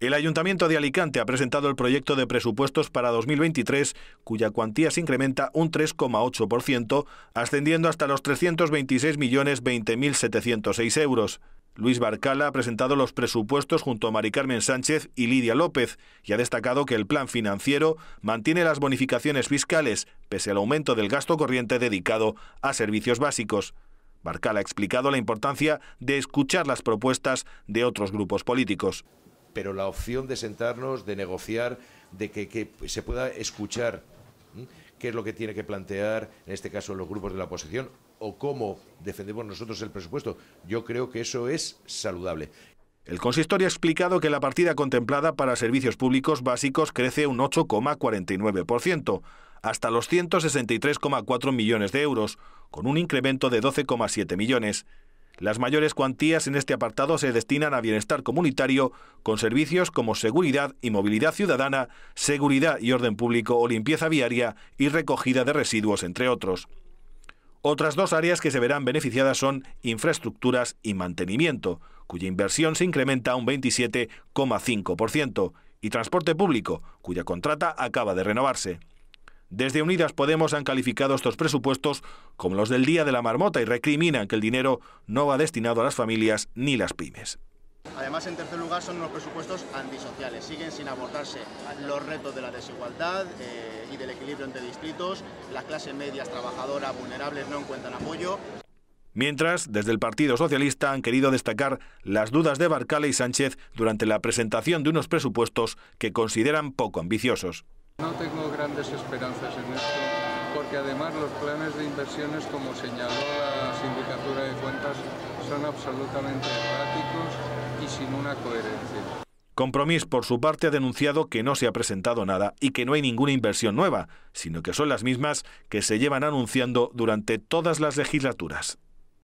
El Ayuntamiento de Alicante ha presentado el proyecto de presupuestos para 2023, cuya cuantía se incrementa un 3,8%, ascendiendo hasta los 326.020.706 euros. Luis Barcala ha presentado los presupuestos junto a Mari Carmen Sánchez y Lidia López y ha destacado que el plan financiero mantiene las bonificaciones fiscales, pese al aumento del gasto corriente dedicado a servicios básicos. Barcala ha explicado la importancia de escuchar las propuestas de otros grupos políticos pero la opción de sentarnos, de negociar, de que, se pueda escuchar qué es lo que tiene que plantear, en este caso, los grupos de la oposición o cómo defendemos nosotros el presupuesto. Yo creo que eso es saludable. El consistorio ha explicado que la partida contemplada para servicios públicos básicos crece un 8,49%, hasta los 163,4 millones de euros, con un incremento de 12,7 millones. Las mayores cuantías en este apartado se destinan a bienestar comunitario con servicios como seguridad y movilidad ciudadana, seguridad y orden público o limpieza viaria y recogida de residuos, entre otros. Otras dos áreas que se verán beneficiadas son infraestructuras y mantenimiento, cuya inversión se incrementa un 27,5%, y transporte público, cuya contrata acaba de renovarse. Desde Unidas Podemos han calificado estos presupuestos como los del Día de la Marmota y recriminan que el dinero no va destinado a las familias ni las pymes. Además, en tercer lugar, son unos presupuestos antisociales. Siguen sin abordarse los retos de la desigualdad eh, y del equilibrio entre distritos. Las clases medias trabajadoras vulnerables no encuentran apoyo. Mientras, desde el Partido Socialista han querido destacar las dudas de Barcala y Sánchez durante la presentación de unos presupuestos que consideran poco ambiciosos. No tengo grandes esperanzas en esto, porque además los planes de inversiones, como señaló la Sindicatura de Cuentas, son absolutamente erráticos y sin una coherencia. Compromís, por su parte, ha denunciado que no se ha presentado nada y que no hay ninguna inversión nueva, sino que son las mismas que se llevan anunciando durante todas las legislaturas.